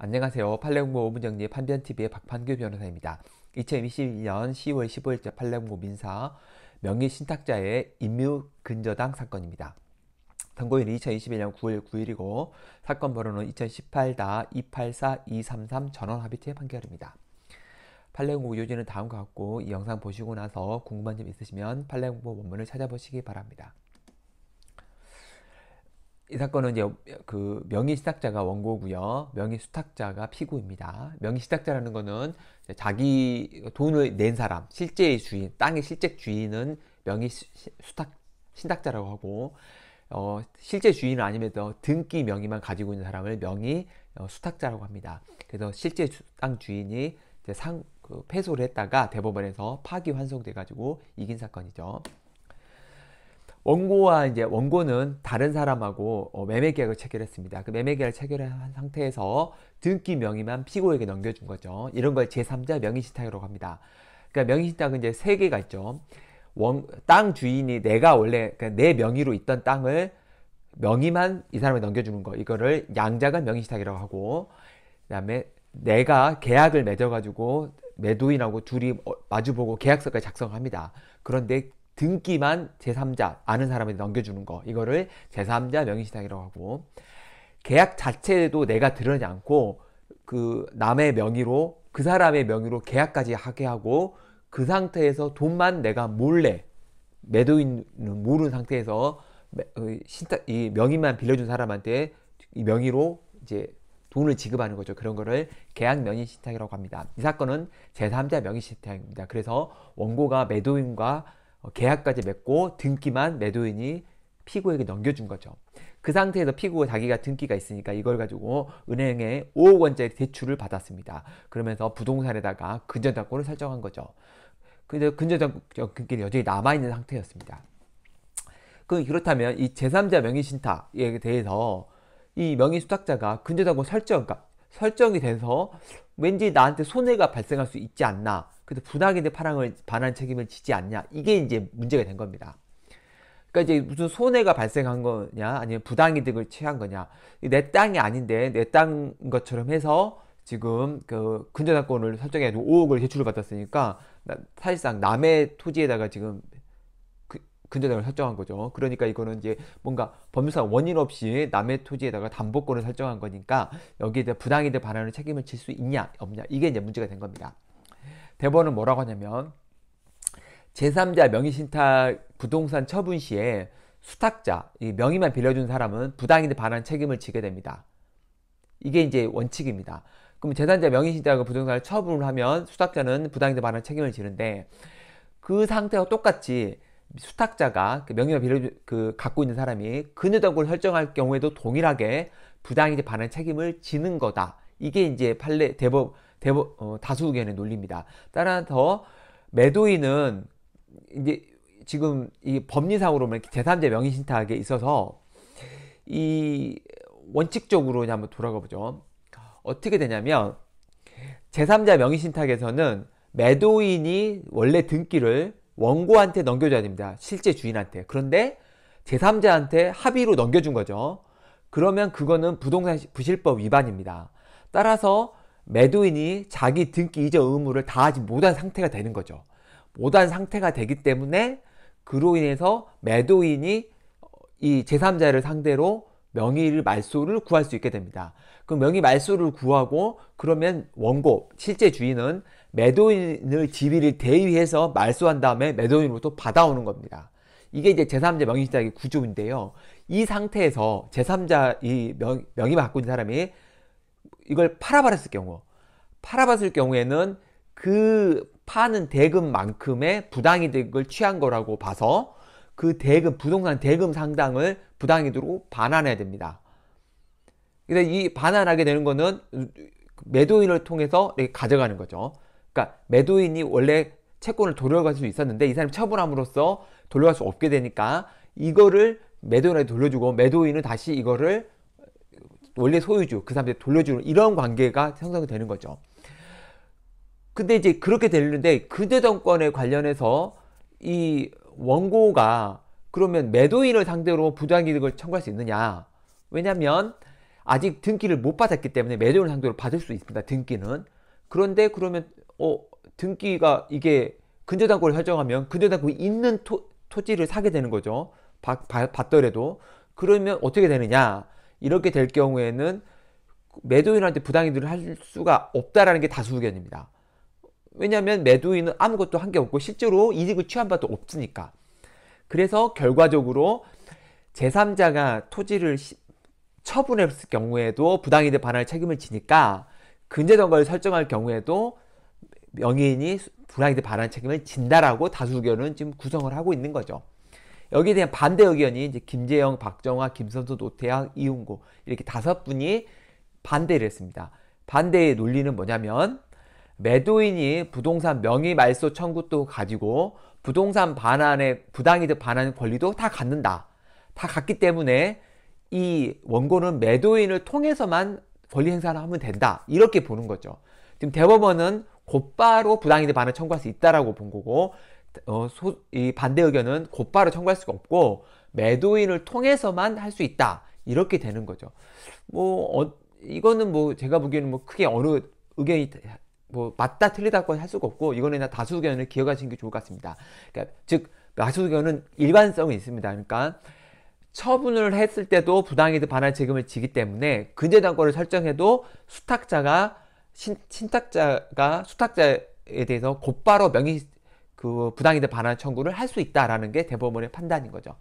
안녕하세요. 팔레옹고 오문정리 판변TV의 박판규 변호사입니다. 2022년 10월 15일자 팔레옹고 민사 명의 신탁자의 임유 근저당 사건입니다. 선고일은 2021년 9월 9일이고 사건 번호는 2018-284233 전원 합의체 판결입니다. 팔레옹고 요지는 다음과 같고 이 영상 보시고 나서 궁금한 점 있으시면 팔레옹고 원문을 찾아보시기 바랍니다. 이 사건은 이제 그 명의 시탁자가 원고고요. 명의 수탁자가 피고입니다. 명의 시탁자라는 거는 자기 돈을 낸 사람, 실제의 주인, 땅의 실제 주인은 명의 수탁 신탁자라고 하고 어, 실제 주인은 아니면서 등기 명의만 가지고 있는 사람을 명의 어, 수탁자라고 합니다. 그래서 실제 땅 주인이 상 그, 패소를 했다가 대법원에서 파기환송돼 가지고 이긴 사건이죠. 원고와 이제 원고는 다른 사람하고 어, 매매 계약을 체결했습니다. 그 매매 계약을 체결한 상태에서 등기 명의만 피고에게 넘겨준 거죠. 이런 걸 제3자 명의신탁이라고 합니다. 그러니까 명의신탁은 이제 세 개가 있죠. 원, 땅 주인이 내가 원래 그러니까 내 명의로 있던 땅을 명의만 이 사람에 넘겨주는 거 이거를 양자간 명의신탁이라고 하고 그다음에 내가 계약을 맺어가지고 매도인하고 둘이 어, 마주보고 계약서까지 작성합니다. 그런데 등기만 제3자 아는 사람에게 넘겨주는 거 이거를 제3자 명의신탁이라고 하고 계약 자체도 내가 드러내지 않고 그 남의 명의로 그 사람의 명의로 계약까지 하게 하고 그 상태에서 돈만 내가 몰래 매도인은 모르는 상태에서 그 신탁 이 명의만 빌려준 사람한테 이 명의로 이제 돈을 지급하는 거죠. 그런 거를 계약 명의 신탁이라고 합니다. 이 사건은 제3자 명의 신탁입니다. 그래서 원고가 매도인과 어, 계약까지 맺고 등기만 매도인이 피고에게 넘겨준 거죠. 그 상태에서 피고 자기가 등기가 있으니까 이걸 가지고 은행에 5억 원짜리 대출을 받았습니다. 그러면서 부동산에다가 근저당권을 설정한 거죠. 근데 근저당권이 여전히 남아있는 상태였습니다. 그렇다면이 제3자 명의신탁에 대해서 이 명의수탁자가 근저당권 설정, 과 그러니까 설정이 돼서 왠지 나한테 손해가 발생할 수 있지 않나. 그래서 분학인 파랑을 반환 책임을 지지 않냐. 이게 이제 문제가 된 겁니다. 그러니까 이제 무슨 손해가 발생한 거냐, 아니면 부당이득을 취한 거냐. 내 땅이 아닌데 내 땅인 것처럼 해서 지금 그 근저당권을 설정해가지고 5억을 제출을 받았으니까 사실상 남의 토지에다가 지금 근저당을 설정한 거죠. 그러니까 이거는 이제 뭔가 법률상 원인 없이 남의 토지에다가 담보권을 설정한 거니까 여기에 대해 부당이득 반환을 책임을 질 수 있냐 없냐 이게 이제 문제가 된 겁니다. 대법원은 뭐라고 하냐면 제3자 명의신탁 부동산 처분 시에 수탁자 명의만 빌려준 사람은 부당이득 반환 책임을 지게 됩니다. 이게 이제 원칙입니다. 그럼 재산자 명의신탁 부동산을 처분을 하면 수탁자는 부당이득 반환 책임을 지는데 그 상태와 똑같이 수탁자가 그 명의와 비례 그 갖고 있는 사람이 근저당권 설정할 경우에도 동일하게 부당이득 반환 책임을 지는 거다. 이게 이제 판례 대법 대법 어, 다수 의견의 논리입니다. 따라서 매도인은 이제 지금 이 법리상으로는 제3자 명의신탁에 있어서 이 원칙적으로 이제 한번 돌아가 보죠. 어떻게 되냐면 제3자 명의신탁에서는 매도인이 원래 등기를 원고한테 넘겨줘야 됩니다. 실제 주인한테. 그런데 제3자한테 합의로 넘겨준 거죠. 그러면 그거는 부동산 부실법 위반입니다. 따라서 매도인이 자기 등기 이전 의무를 다하지 못한 상태가 되는 거죠. 못한 상태가 되기 때문에 그로 인해서 매도인이 어, 이 제3자를 상대로 명의를 말소를 구할 수 있게 됩니다. 그 명의 말소를 구하고 그러면 원고 실제 주인은 매도인의 지위를 대위해서 말소한 다음에 매도인으로부터 받아오는 겁니다. 이게 이제 제3자 명의시작의 구조인데요. 이 상태에서 제3자 이 명, 명의만 갖고 있는 사람이 이걸 팔아버렸을 경우, 팔아봤을 경우에는 그 파는 대금만큼의 부당이득을 취한 거라고 봐서 그 대금, 부동산 대금 상당을 부당이득으로 반환해야 됩니다. 근데 이 반환하게 되는 거는 매도인을 통해서 가져가는 거죠. 그러니까 매도인이 원래 채권을 돌려갈 수 있었는데 이 사람이 처분함으로써 돌려갈 수 없게 되니까 이거를 매도인에게 돌려주고 매도인은 다시 이거를 원래 소유주 그 사람한테 돌려주는 이런 관계가 형성되는 거죠. 근데 이제 그렇게 되는데 그대정권에 관련해서 이 원고가 그러면 매도인을 상대로 부당이득을 청구할 수 있느냐? 왜냐하면 아직 등기를 못 받았기 때문에 매도인을 상대로 받을 수 있습니다. 등기는 그런데 그러면 어, 등기가 이게 근저당권을 설정하면 근저당권이 있는 토, 토지를 사게 되는 거죠. 받, 받더라도. 그러면 어떻게 되느냐. 이렇게 될 경우에는 매도인한테 부당이득을 할 수가 없다라는 게 다수 의견입니다. 왜냐하면 매도인은 아무것도 한 게 없고 실제로 이득을 취한 바도 없으니까. 그래서 결과적으로 제3자가 토지를 처분했을 경우에도 부당이득 반환 책임을 지니까 근저당권을 설정할 경우에도 명예인이 불황에 반환 책임을 진다라고 다수 의견은 지금 구성을 하고 있는 거죠. 여기에 대한 반대 의견이 이제 김재영, 박정화, 김선수, 노태양, 이웅고 이렇게 다섯 분이 반대를 했습니다. 반대의 논리는 뭐냐면 매도인이 부동산 명의 말소 청구도 가지고 부동산 반환의 부당이득 반환 권리도 다 갖는다. 다 갖기 때문에 이 원고는 매도인을 통해서만 권리 행사를 하면 된다. 이렇게 보는 거죠. 지금 대법원은 곧바로 부당이득 반을 청구할 수 있다라고 본 거고 어, 소, 이 반대 의견은 곧바로 청구할 수가 없고 매도인을 통해서만 할 수 있다 이렇게 되는 거죠. 뭐 어, 이거는 뭐 제가 보기에는 뭐 크게 어느 의견이 뭐 맞다 틀리다고 할 수가 없고 이거는 다수 의견을 기억하시는 게 좋을 것 같습니다. 그러니까 즉 다수 의견은 일관성이 있습니다. 그러니까 처분을 했을 때도 부당이득 반환 책임을 지기 때문에 근저당권을 설정해도 수탁자가 신, 탁자가 수탁자에 대해서 곧바로 명의 그 부당이득 반환 청구를 할 수 있다라는 게 대법원의 판단인 거죠.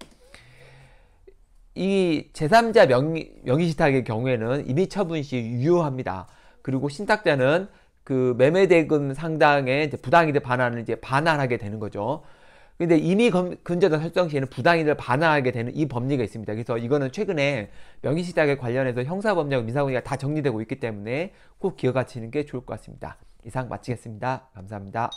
이 제3자 명의, 명의신탁의 경우에는 임의처분 시 유효합니다. 그리고 신탁자는 그 매매대금 상당의 부당이득 반환을 이제 반환하게 되는 거죠. 근데 이미 근저당 설정 시에는 부당이를 반항하게 되는 이 법리가 있습니다. 그래서 이거는 최근에 명의시작에 관련해서 형사법령, 민사법리가 다 정리되고 있기 때문에 꼭 기억하시는 게 좋을 것 같습니다. 이상 마치겠습니다. 감사합니다.